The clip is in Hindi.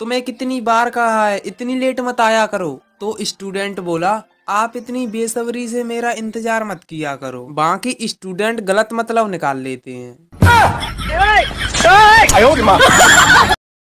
तुम्हें कितनी बार कहा है इतनी लेट मत आया करो तो स्टूडेंट बोला आप इतनी बेसब्री से मेरा इंतजार मत किया करो बाकी स्टूडेंट गलत मतलब निकाल लेते हैं